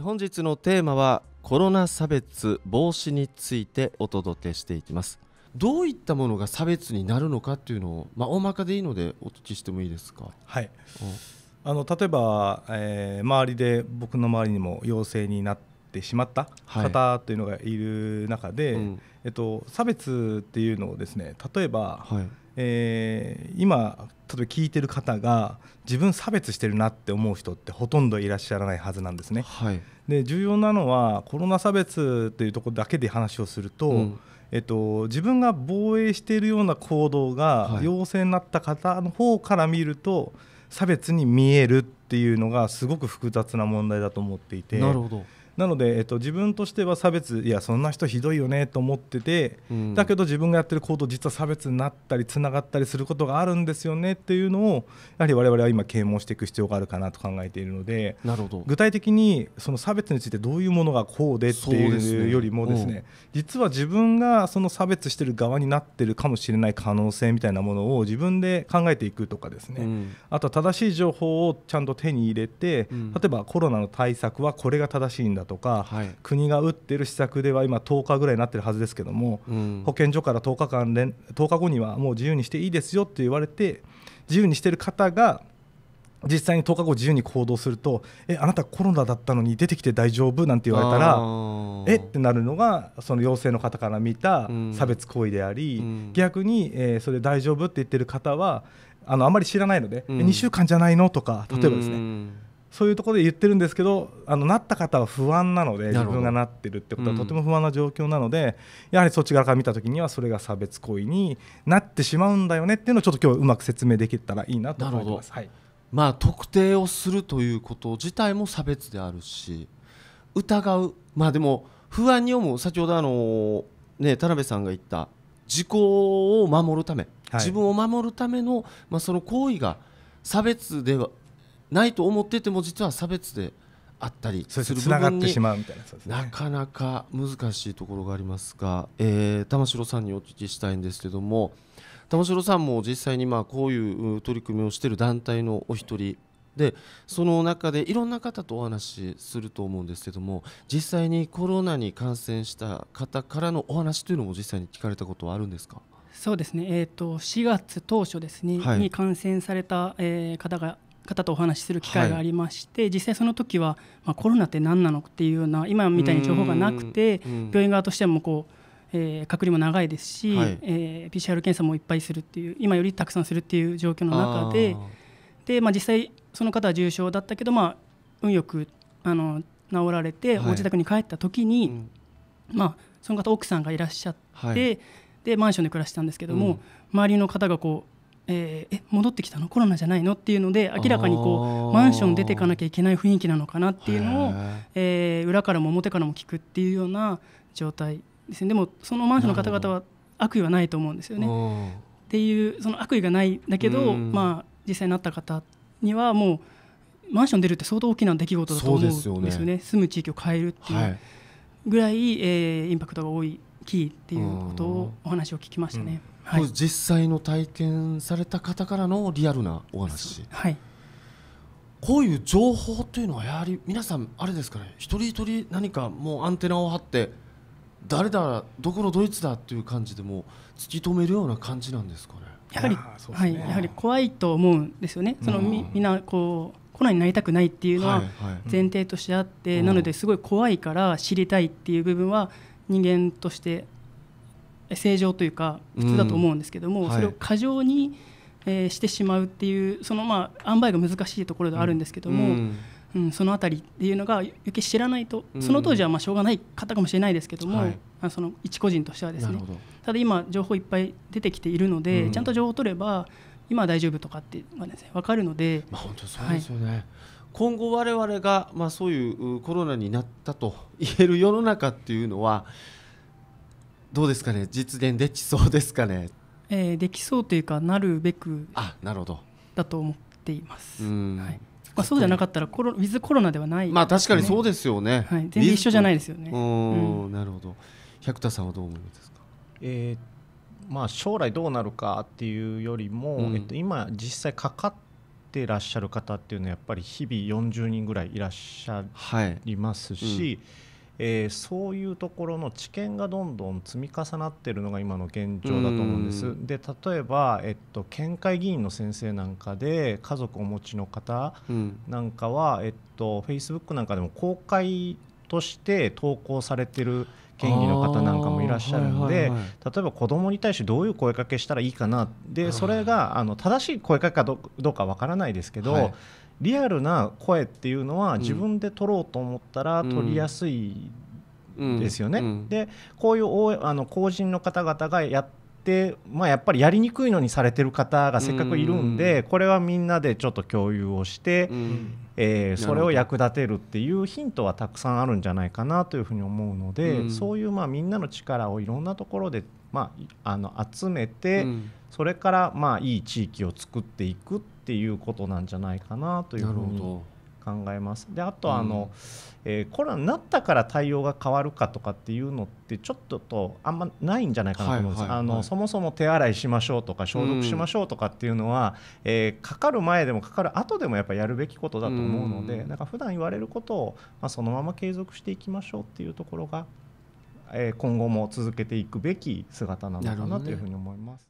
本日のテーマはコロナ差別防止についてお届けしていきますどういったものが差別になるのかっていうのを、まあ、大まかでいいのでお聞きしてもいいですかはいあの例えば、えー、周りで僕の周りにも陽性になってしまった方というのがいる中で、はいうん、えっと、差別っていうのをですね例えば、はい、えー、今例えば聞いてる方が自分差別してるなって思う人ってほとんどいらっしゃらないはずなんですね。はい、で重要なのはコロナ差別というところだけで話をすると、うん、えっと、自分が防衛しているような行動が陽性になった方の方から見ると、はい、差別に見えるっていうのがすごく複雑な問題だと思っていて。なるほどなので、えっと、自分としては差別いやそんな人ひどいよねと思ってて、うん、だけど自分がやってる行動実は差別になったりつながったりすることがあるんですよねっていうのをやはり我々は今啓蒙していく必要があるかなと考えているので具体的にその差別についてどういうものがこうでっていうよりもですね、ね、実は自分がその差別してる側になってるかもしれない可能性みたいなものを自分で考えていくとかですね、うん、あとは正しい情報をちゃんと手に入れて、うん、例えばコロナの対策はこれが正しいんだとか、はい、国が打ってる施策では今10日ぐらいになってるはずですけども、うん、保健所から10日間連10日後にはもう自由にしていいですよって言われて自由にしてる方が実際に10日後自由に行動するとえあなたコロナだったのに出てきて大丈夫なんて言われたらえってなるのがその陽性の方から見た差別行為であり、うん、逆に、えー、それ大丈夫って言ってる方はあのあまり知らないので、うん、2週間じゃないのとか例えばですね、うんそういうところで言ってるんですけどあのなった方は不安なので自分がなってるってことはとても不安な状況なので、うん、やはりそっち側から見た時にはそれが差別行為になってしまうんだよねっていうのをちょっと今日うまく説明できたらいいなと思います。はいまあ、特定をするということ自体も差別であるし疑う、まあ、でも不安に思う先ほどあの、ね、田辺さんが言った自己を守るため、はい、自分を守るための、まあ、その行為が差別ではないと思ってても実は差別であったりする部分になかなか難しいところがありますが、えー、玉城さんにお聞きしたいんですけども玉城さんも実際にまあこういう取り組みをしている団体のお一人でその中でいろんな方とお話しすると思うんですけども実際にコロナに感染した方からのお話というのも実際に聞かれたことはあるんですかそうですね、えーと4月当初ですね、はい、に感染された、えー、方が方とお話しする機会がありまして、はい、実際その時は、まあ、コロナって何なのっていうような今みたいに情報がなくて病院側としてもこう、えー、隔離も長いですし、はい、えー、PCR 検査もいっぱいするっていう今よりたくさんするっていう状況の中でで、まあ、実際その方は重症だったけど、まあ、運よくあの治られて、ご自宅に帰った時に、はい、まあ、その方奥さんがいらっしゃって、はい、でマンションで暮らしてたんですけども、うん、周りの方がこうえー、え戻ってきたのコロナじゃないのっていうので明らかにこうマンション出ていかなきゃいけない雰囲気なのかなっていうのを、えー、裏からも表からも聞くっていうような状態ですねでもそのマンションの方々は悪意はないと思うんですよね。っていうその悪意がないだけど、まあ、実際になった方にはもうマンション出るって相当大きな出来事だと思うんですよね、ね、住む地域を変えるっていうぐらい、はい、えー、インパクトが多いキーっていうことをお話を聞きましたね、はい、実際の体験された方からのリアルなお話、はい、こういう情報というのはやはり皆さんあれですかね一人一人何かもうアンテナを張って誰だどこのドイツだっていう感じでも突き止めるような感じなんですかねやはり、ね、はい、やはり怖いと思うんですよね。そのみみんなこうコロナになりたくないっていうのは前提としてあって、なのですごい怖いから知りたいっていう部分は人間として正常というか普通だと思うんですけども、うんはい、それを過剰に、えー、してしまうっていうそのまあ塩梅が難しいところではあるんですけども、うんうん、その辺りっていうのが余計知らないと、その当時はまあしょうがない方かもしれないですけども、はい、その一個人としてはですねただ今情報いっぱい出てきているので、ちゃんと情報を取れば今は大丈夫とかって、まあね、分かるので、まあ、本当そうですよね、はい今後我々が、まあ、そういうコロナになったと言える世の中っていうのはどうですかね実現できそうですかね、えー、できそうというかなるべくあなるほどだと思っています。はいまあ、そうじゃなかったらコロウィズコロナではない、ね、まあ確かにそうですよね、はい、全然一緒じゃないですよね。うん、なるほど百田さんはどう思いますか、えーまあ、将来どうなるかっていうよりも、うん、えっと、今実際かかってらっしゃる方っていうのはやっぱり日々40人ぐらいいらっしゃいますし、はいうん、えー、そういうところの知見がどんどん積み重なってるのが今の現状だと思うんです。で例えば、えっと、県会議員の先生なんかで家族お持ちの方なんかは、うん、えっと、Facebook なんかでも公開として投稿されてる県議の方なんかもいらっしゃるので、はいはいはい、例えば子どもに対してどういう声かけしたらいいかなでそれがあの正しい声かけかどうかわからないですけど、はい、リアルな声っていうのは自分で取ろうと思ったら取りやすいですよね。うんうん、でこういうあの公人の方々がやってまあ、やっぱりやりにくいのにされてる方がせっかくいるんで、これはみんなでちょっと共有をして、えー、それを役立てるっていうヒントはたくさんあるんじゃないかなというふうに思うので、うん、そういうまあみんなの力をいろんなところで、まあ、あの集めて、うん、それからまあいい地域を作っていくっていうことなんじゃないかなというふうに考えます。であとあの、うん、えー、コロナになったから対応が変わるかとかっていうのってちょっととあんまないんじゃないかなと思うんです、はいはい、あのそもそも手洗いしましょうとか消毒しましょうとかっていうのは、うん、えー、かかる前でもかかる後でもやっぱやるべきことだと思うので、うん、なんか普段言われることを、まあ、そのまま継続していきましょうっていうところが、えー、今後も続けていくべき姿なのかなというふうに思います。